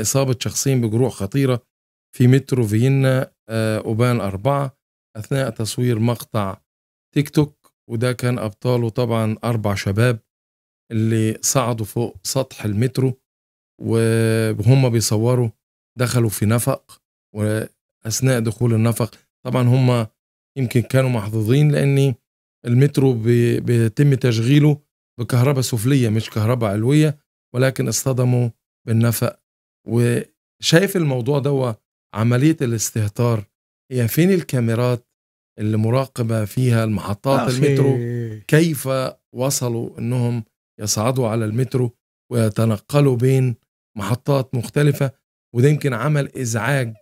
إصابة شخصين بجروح خطيرة في مترو فيينا آه، أوبان أربعة أثناء تصوير مقطع تيك توك وده كان أبطاله طبعا أربع شباب اللي صعدوا فوق سطح المترو وهم بيصوروا دخلوا في نفق وأثناء دخول النفق طبعا هم يمكن كانوا محظوظين لأن المترو بيتم تشغيله بكهرباء سفلية مش كهرباء علوية ولكن اصطدموا بالنفق وشايف الموضوع دوا عمليه الاستهتار هي فين الكاميرات اللي مراقبه فيها المحطات المترو كيف وصلوا انهم يصعدوا على المترو ويتنقلوا بين محطات مختلفه وده يمكن عمل ازعاج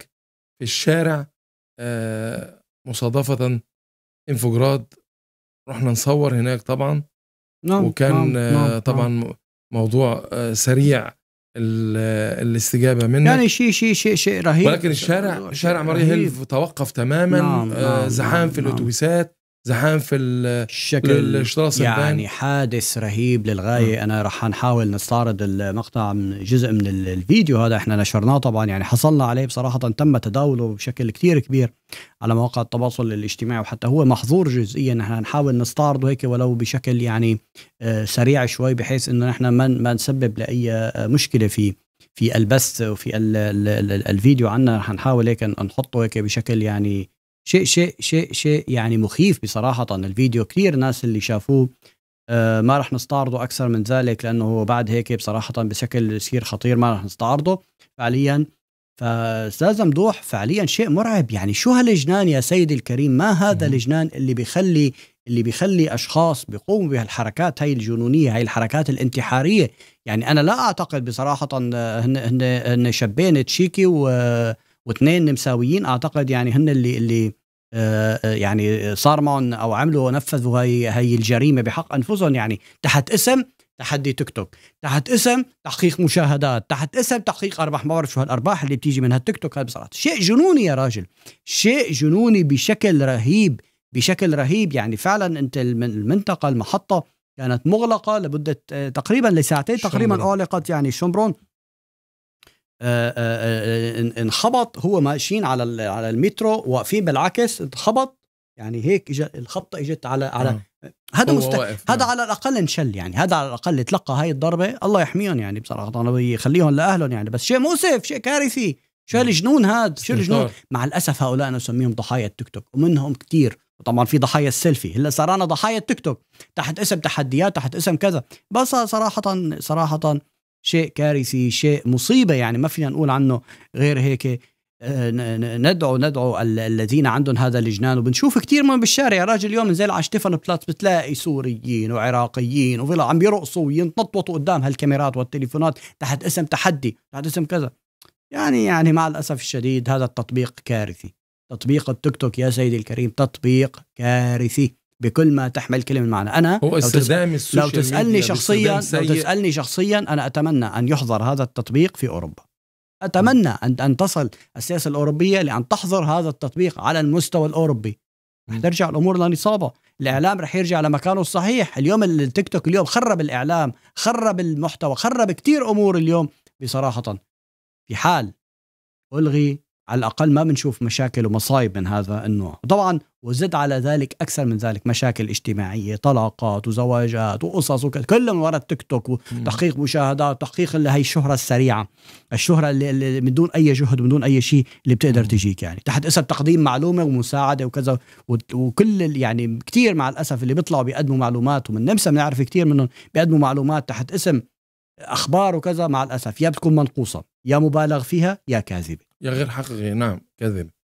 في الشارع آه، مصادفه انفجراد رحنا نصور هناك طبعا نعم وكان نعم نعم آه، طبعا نعم. موضوع آه، سريع الاستجابه منك يعني شيء شيء شيء شيء رهيب ولكن الشارع شارع ماري هيلف توقف تماما نعم آه نعم زحام نعم في نعم. الاتوبيسات زحام في الشكل يعني حادث رهيب للغايه م. انا رح نحاول نستعرض المقطع من جزء من الفيديو هذا احنا نشرناه طبعا يعني حصلنا عليه بصراحه تم تداوله بشكل كثير كبير على مواقع التواصل الاجتماعي وحتى هو محظور جزئيا احنا نحاول نستعرضه هيك ولو بشكل يعني آه، سريع شوي بحيث انه نحن ما ما نسبب لاي آه، مشكله في في البث وفي الـ الـ الفيديو عنا رح نحاول هيك نحطه هيك بشكل يعني شيء شيء شيء شيء يعني مخيف بصراحه الفيديو كثير ناس اللي شافوه آه ما رح نستعرضه اكثر من ذلك لانه هو بعد هيك بصراحه بشكل يصير خطير ما رح نستعرضه فعليا فاستاذ مدوح فعليا شيء مرعب يعني شو هالجنان يا سيدي الكريم ما هذا الجنان اللي بيخلي اللي بيخلي اشخاص بيقوموا بهالحركات هاي الجنونيه هاي الحركات الانتحاريه يعني انا لا اعتقد بصراحه هن هن, هن تشيكي و واثنين نمساويين اعتقد يعني هن اللي اللي آه، آه، يعني صار معهم او عملوا ونفذوا هي هي الجريمه بحق انفسهم يعني تحت اسم تحدي تيك توك تحت اسم تحقيق مشاهدات تحت اسم تحقيق ارباح ما بعرف شو هالارباح اللي بتيجي من هالتيك توك هاي بصراحه شيء جنوني يا راجل شيء جنوني بشكل رهيب بشكل رهيب يعني فعلا انت المنطقه المحطه كانت مغلقه لمده آه، تقريبا لساعتين تقريبا اغلقت يعني شمبرون آه، آه، آه، انخبط هو ماشيين على على المترو واقفين بالعكس انخبط يعني هيك اجى الخبطه اجت على على هذا مستحيل هذا على الاقل انشل يعني هذا على الاقل تلقى هاي الضربه الله يحميهم يعني بصراحه انا يخليهم لاهلهم يعني بس شيء مؤسف شيء كارثي شو الجنون هذا شو الجنون مع الاسف هؤلاء انا اسميهم ضحايا التيك توك ومنهم كثير وطبعا في ضحايا السيلفي هلا صارنا ضحايا التيك توك تحت اسم تحديات تحت اسم كذا بس صراحه صراحه شيء كارثي شيء مصيبة يعني ما فينا نقول عنه غير هيك آه، ندعو ندعو الذين عندهم هذا الجنان وبنشوف كثير من بالشارع يا راجل اليوم نزل على شتيفن بلاتس بتلاقي سوريين وعراقيين وفيلا عم يرقصوا وينططوا قدام هالكاميرات والتليفونات تحت اسم تحدي تحت اسم كذا يعني يعني مع الاسف الشديد هذا التطبيق كارثي تطبيق التيك توك يا سيدي الكريم تطبيق كارثي بكل ما تحمل كلمه معنى انا هو استخدام لو تسالني شخصيا لو تسالني شخصيا انا اتمنى ان يحظر هذا التطبيق في اوروبا اتمنى ان ان تصل السياسه الاوروبيه لان تحظر هذا التطبيق على المستوى الاوروبي رح ترجع الامور لنصابها الاعلام رح يرجع لمكانه الصحيح اليوم التيك توك اليوم خرب الاعلام خرب المحتوى خرب كتير امور اليوم بصراحه في حال الغي على الاقل ما بنشوف مشاكل ومصايب من هذا النوع طبعا وزد على ذلك اكثر من ذلك مشاكل اجتماعيه طلاقات وزواجات وقصص وكذا كل من وراء التيك توك وتحقيق مشاهدات تحقيق اللي هي الشهره السريعه الشهره اللي, اللي من دون اي جهد من دون اي شيء اللي بتقدر تجيك يعني تحت اسم تقديم معلومه ومساعده وكذا وكل يعني كثير مع الاسف اللي بيطلعوا بيقدموا معلومات ومن نمسا بنعرف كثير منهم بيقدموا معلومات تحت اسم اخبار وكذا مع الاسف يا بتكون منقوصه يا مبالغ فيها يا كاذبه يا غير حقيقي نعم كذب